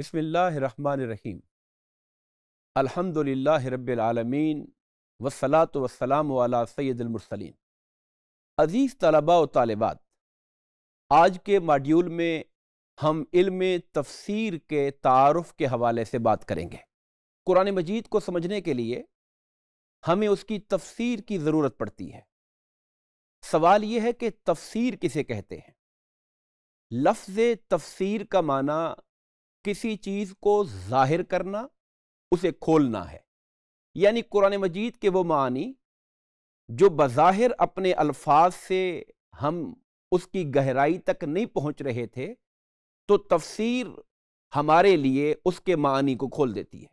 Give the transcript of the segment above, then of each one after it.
बसमीम अलहमदिल्ला रबालमीन वसलात वसलाम वाला सैदमरसलिन अज़ीज़ तलबा व तालबात आज के मॉड्यूल में हम इल्म तफसीर के तारफ़ के हवाले से बात करेंगे कुरान मजीद को समझने के लिए हमें उसकी तफसीर की ज़रूरत पड़ती है सवाल यह है कि तफसीर किसे कहते हैं लफ्ज़ तफसीर का माना किसी चीज़ को ज़ाहिर करना उसे खोलना है यानी कुरान मजीद के वो मानी जो बज़ाहिर अपने अल्फाज से हम उसकी गहराई तक नहीं पहुंच रहे थे तो तफसीर हमारे लिए उसके मानी को खोल देती है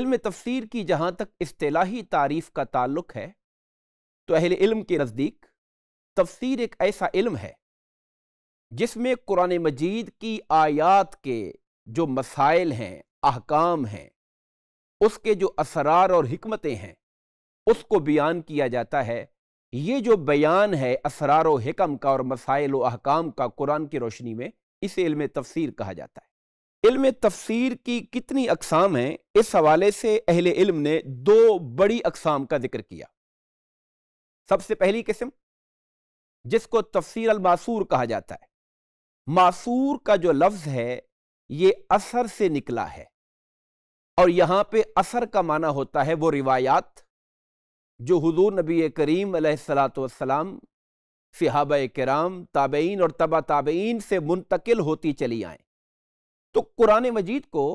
इल्म तफसीर की जहाँ तक इस्तेलाही तारीफ़ का ताल्लुक है तो अहिल इल्म के नज़दीक तफसीर एक ऐसा इल्म है जिसमें कुरान मजीद की आयात के जो मसाइल हैं अहकाम हैं उसके जो असरार और हमतें हैं उसको बयान किया जाता है ये जो बयान है असरार हकम का और मसाइल अहकाम का कुरान की रोशनी में इसे इल्म तफसीर कहा जाता है इल्म तफसीर की कितनी अकसाम हैं इस हवाले से अहल इल्म ने दो बड़ी अकसाम का जिक्र किया सबसे पहली किस्म जिसको तफसीर अलमासूर कहा जाता है मासूर का जो लफ्ज है ये असर से निकला है और यहां पे असर का माना होता है वो रिवायात जो हुजूर नबी करीम सलातम सिहाब कराम ताबेन और तबा ताबईन से मुंतकिल होती चली आए तो कुरान मजीद को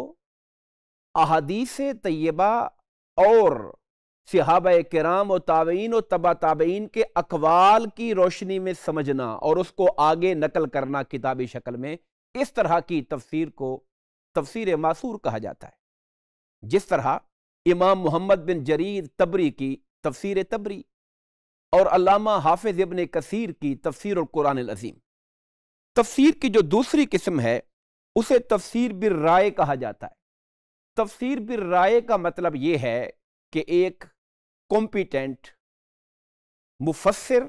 अहादीस तय्यबा और सिहाब कराम और ताबीन और तबा ताबीन के अकवाल की रोशनी में समझना और उसको आगे नकल करना किताबी शक्ल में इस तरह की तफसीर को तफसीर मासूर कहा जाता है जिस तरह इमाम मोहम्मद बिन जरीर तबरी की तफसीर तबरी और अलामा हाफिज इबन कसीर की तफसीर और कुरान अजीम तफसीर की जो दूसरी किस्म है उसे तफसीर बिर राय कहा जाता है तफसीर बिर राय का मतलब ये है कि एक कॉम्पिटेंट मुफसर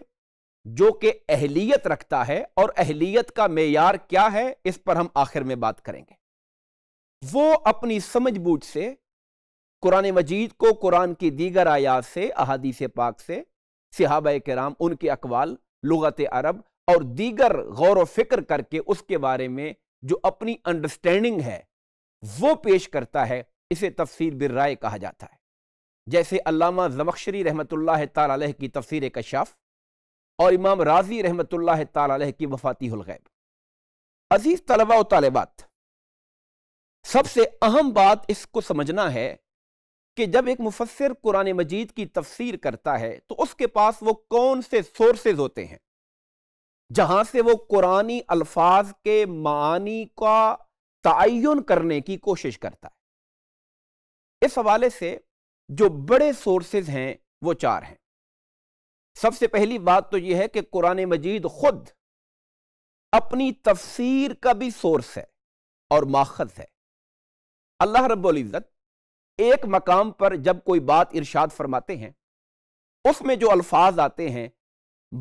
जो कि अहलियत रखता है और अहलियत का मैार क्या है इस पर हम आखिर में बात करेंगे वो अपनी समझ बूझ से कुरान मजीद को कुरान की दीगर आयात से अहादीस पाक से सिहाब कराम उनके अकवाल लगत अरब और दीगर गौर फिक्र करके उसके बारे में जो अपनी अंडरस्टैंडिंग है वो पेश करता है इसे तफसीर बिर्राय कहा जाता है जैसे अलामा जमक्शरी रहमत तह की तफसर कशाफ और इमाम राजी रहमत ताला की हलगैब अजीज़ तलबा तलबात सबसे अहम बात इसको समझना है कि जब एक मुफसर कुरान मजीद की तफसीर करता है तो उसके पास वो कौन से सोर्सेज होते हैं जहां से वो कुरानी अल्फाज के मानी का तयन करने की कोशिश करता है इस हवाले से जो बड़े सोर्सेज हैं वो चार हैं सबसे पहली बात तो यह है कि कुरान मजीद खुद अपनी तफसीर का भी सोर्स है और माखज है अल्लाह रब्ज़त एक मकाम पर जब कोई बात इरशाद फरमाते हैं उसमें जो अल्फाज आते हैं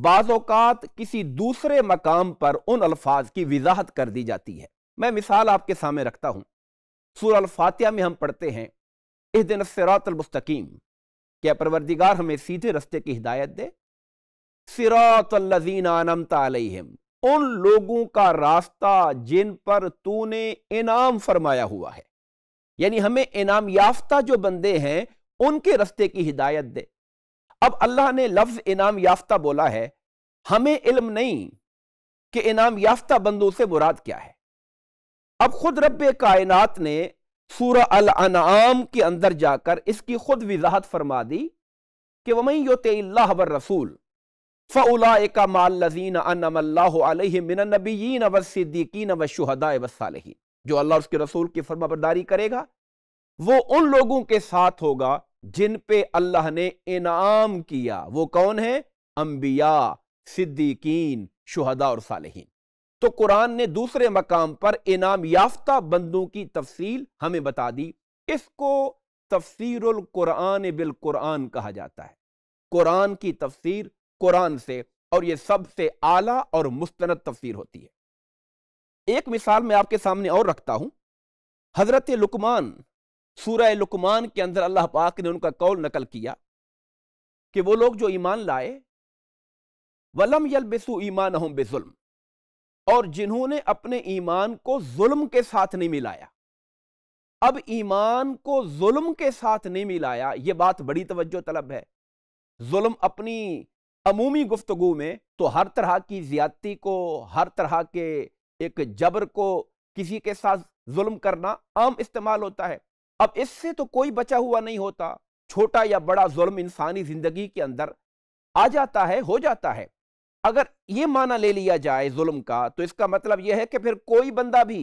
बाज़ात किसी दूसरे मकाम पर उन अल्फाज की वजाहत कर दी जाती है मैं मिसाल आपके सामने रखता हूं सूर फातिया में हम पढ़ते हैं इस दिन मुस्तकीम क्या परवरदिगार हमें सीधे रस्ते की हिदायत दे सिरातल्लजीन आनम तलहम उन लोगों का रास्ता जिन पर तूने इनाम फरमाया हुआ है यानी हमें इनाम याफ्ता जो बंदे हैं उनके रस्ते की हिदायत दे अब अल्लाह ने लफ्ज इनाम याफ्ता बोला है हमें इल्म नहीं कि इनाम याफ्ता बंदों से मुराद क्या है अब खुद रब्बे कायनात ने सूर अनाम के अंदर जाकर इसकी खुद वजाहत फरमा दी कि वमई योत व रसूल फ़ला का माल लजीन अनबीन वसिद्दीकीन व शहदा जो अल्लाह उसके रसूल की फर्मा बरदारी करेगा वो उन लोगों के साथ होगा जिन पे अल्लाह ने इनाम किया वो कौन है अम्बिया सिद्दीकीन शुहदा और सालहीन तो कुरान ने दूसरे मकाम पर इनाम याफ्ता बंदों की तफसील हमें बता दी इसको तफसीर कुरान बिल कुरान कहा जाता है कुरान की तफसीर कुरान से और यह सबसे आला और मुस्तनद तफसीर होती है एक मिसाल मैं आपके सामने और रखता हूं हजरत लुकमान सूरह लुकमान के अंदर अल्लाह पाक ने उनका कौल नकल किया कि वो लोग जो ईमान लाए वलम यल बेसु ईमान हम बेजुल्म और जिन्होंने अपने ईमान को जुल्म के साथ नहीं मिलाया अब ईमान को जुल्म के साथ नहीं मिलाया यह बात बड़ी तवज्जो तलब है जुल्म अपनी अमूमी गुफ्तगु में तो हर तरह की ज्यादती को हर तरह के एक जबर को किसी के साथ जुल्म करना आम इस्तेमाल होता है अब इससे तो कोई बचा हुआ नहीं होता छोटा या बड़ा जुल्म इंसानी ज़िंदगी के अंदर आ जाता है हो जाता है अगर ये माना ले लिया जाए जुल्म का तो इसका मतलब यह है कि फिर कोई बंदा भी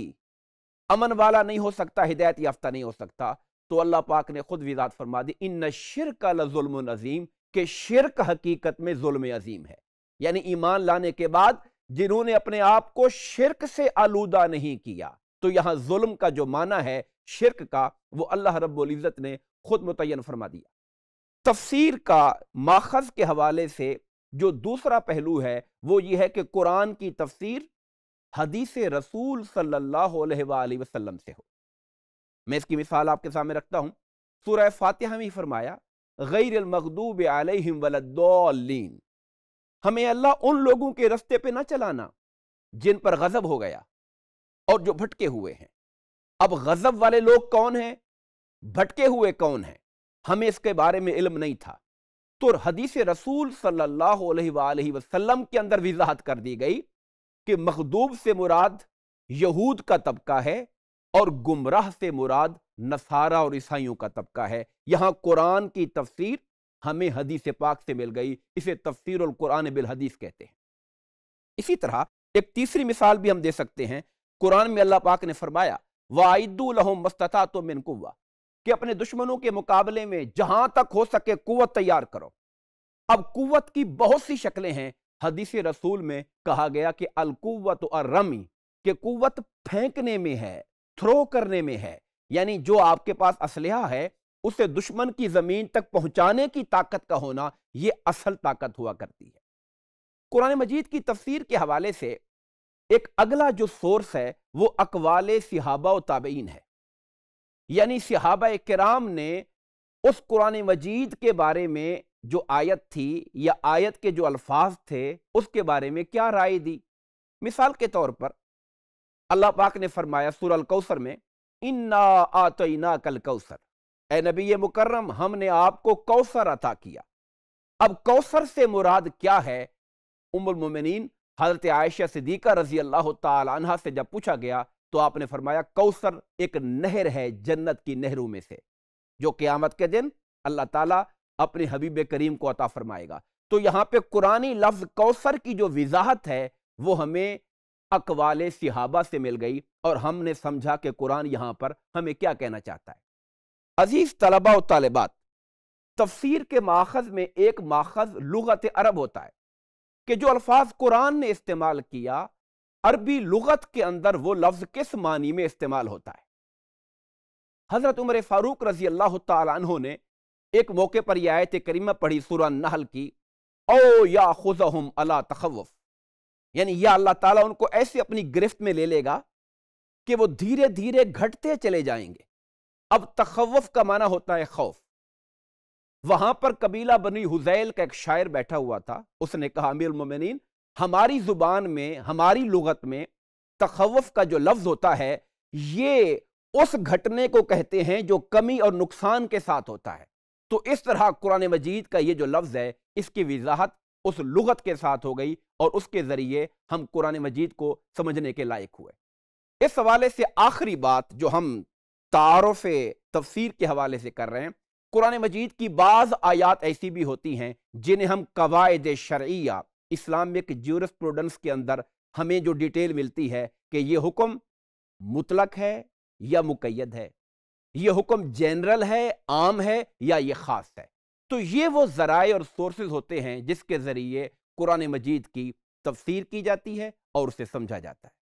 अमन वाला नहीं हो सकता हिदायत याफ्ता नहीं हो सकता तो अल्लाह पाक ने खुद विजात फरमा दी इन शिर का अजीम के शिरक हकीकत में जुल्म अजीम है यानी ईमान लाने के बाद जिन्होंने अपने आप को शिरक से आलूदा नहीं किया तो यहां जुल्म का जो माना है शिरक का वो अल्लाह रब्ज़त ने खुद मुतन फरमा दिया तफसीर का माखज के हवाले से जो दूसरा पहलू है वो ये है कि कुरान की तफसीर हदीस रसूल सल्लल्लाहु अलैहि वसल्लम से हो मैं इसकी मिसाल आपके सामने रखता हूँ सूरह फातिहा में फरमाया गैर मखदूब आलहिम वलद्दौलीन हमें अल्लाह उन लोगों के रस्ते पे ना चलाना जिन पर गज़ब हो गया और जो भटके हुए हैं अब गज़ब वाले लोग कौन हैं भटके हुए कौन हैं हमें इसके बारे में इल्म नहीं था तो हदीस रसूल सल्लल्लाहु अलैहि वसल्लम के अंदर वजाहत कर दी गई कि मखदूब से मुराद यहूद का तबका है और गुमराह से मुराद नसारा और ईसाइयों का तबका है यहाँ कुरान की तफसीर हमें हदीस पाक से मिल गई इसे तफसीर कुरान बिल हदीस कहते हैं इसी तरह एक तीसरी मिसाल भी हम दे सकते हैं कुरान में अल्लाह पाक ने फरमाया वाइदुलहम मस्तता तो मिनकुआ कि अपने दुश्मनों के मुकाबले में जहां तक हो सके कुवत तैयार करो अब कुवत की बहुत सी शक्लें हैं हदीस रसूल में कहा गया कि अलकुवत और रमी के कुवत फेंकने में है थ्रो करने में है यानी जो आपके पास असलहा है उसे दुश्मन की जमीन तक पहुंचाने की ताकत का होना यह असल ताकत हुआ करती है कुरान मजीद की तफसीर के हवाले से एक अगला जो सोर्स है वो अकवाल सिहाबा ताबेन है यानी सहाब कराम ने उस कुरान मजीद के बारे में जो आयत थी या आयत के जो अल्फाज थे उसके बारे में क्या राय दी मिसाल के तौर पर अल्लाह पाक ने फरमाया सूरल कौसर में इन्ना आतना कल कौसर ए नबी मुकर्रम हमने आपको कौसर अता किया अब कौसर से मुराद क्या है उमुलमिन हज़रत आयशा सिद्दीका रजी अल्लाह तह से जब पूछा गया तो आपने फरमाया कौसर एक नहर है जन्नत की नहरों में से जो क्यामत के दिन अल्लाह ताला अपने हबीब करीम को अता फरमाएगा तो यहाँ पे कुरानी लफ्ज़ कौसर की जो वजाहत है वो हमें अकवाल सिहाबा से मिल गई और हमने समझा कि कुरान यहाँ पर हमें क्या कहना चाहता है अजीज़ तलबा और तलबात तफसीर के माखज़ में एक माखज़ लुगत अरब होता है कि जो अल्फाज कुरान ने इस्तेमाल किया अरबी लुगत के अंदर वो लफ्ज किस मानी में इस्तेमाल होता है हजरत उमर फारूक रजी अल्लाह तु ने एक मौके पर यह आयत करीमा पढ़ी सूरा नहल की ओ या हम अला तखवफ यानी या अल्लाह ताला उनको ऐसे अपनी गिरफ्त में ले लेगा कि वो धीरे धीरे घटते चले जाएंगे अब तखवफ का माना होता है खौफ वहां पर कबीला बनी हुजैल का एक शायर बैठा हुआ था उसने कहा अमीर मोमिन हमारी ज़ुबान में हमारी लुगत में तखवफ का जो लफ्ज़ होता है ये उस घटने को कहते हैं जो कमी और नुकसान के साथ होता है तो इस तरह कुरान मजीद का ये जो लफ्ज़ है इसकी वजाहत उस लुगत के साथ हो गई और उसके ज़रिए हम कुरान मजीद को समझने के लायक हुए इस हवाले से आखिरी बात जो हम तारफ़ तफसीर के हवाले से कर रहे हैं कुरान मजीद की बाज़ आयात ऐसी भी होती हैं जिन्हें हम कवायद शर्या इस्लामिक ज्यूरस प्रोडेंस के अंदर हमें जो डिटेल मिलती है कि ये हुक्म मुतलक है या मुकैद है ये हुक्म जनरल है आम है या ये ख़ास है तो ये वो ज़राए और सोर्सेज होते हैं जिसके ज़रिए कुरान मजीद की तफसीर की जाती है और उसे समझा जाता है